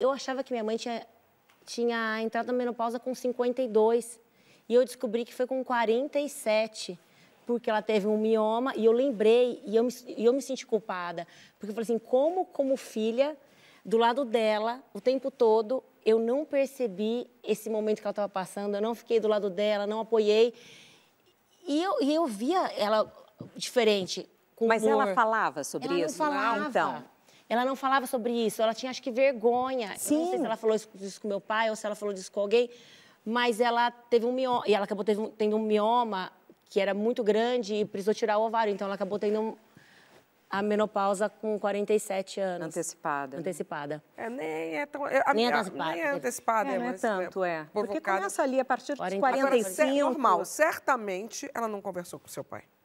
Eu achava que minha mãe tinha, tinha entrado na menopausa com 52 e eu descobri que foi com 47 porque ela teve um mioma e eu lembrei e eu me, e eu me senti culpada porque eu falei assim como como filha do lado dela o tempo todo eu não percebi esse momento que ela estava passando eu não fiquei do lado dela não apoiei e eu, e eu via ela diferente com mas humor. ela falava sobre ela isso não é? falava. então ela não falava sobre isso, ela tinha acho que vergonha. Sim. Eu não sei se ela falou isso com meu pai ou se ela falou disso com alguém, mas ela teve um mioma, e ela acabou tendo um mioma que era muito grande e precisou tirar o ovário, então ela acabou tendo um, a menopausa com 47 anos. Antecipada. Antecipada. É, nem é tão. É, a, nem é antecipada. Nem é antecipada, é, não é tanto, é. Tá provocada. Porque começa ali a partir dos 45. Agora, é normal, certamente ela não conversou com seu pai.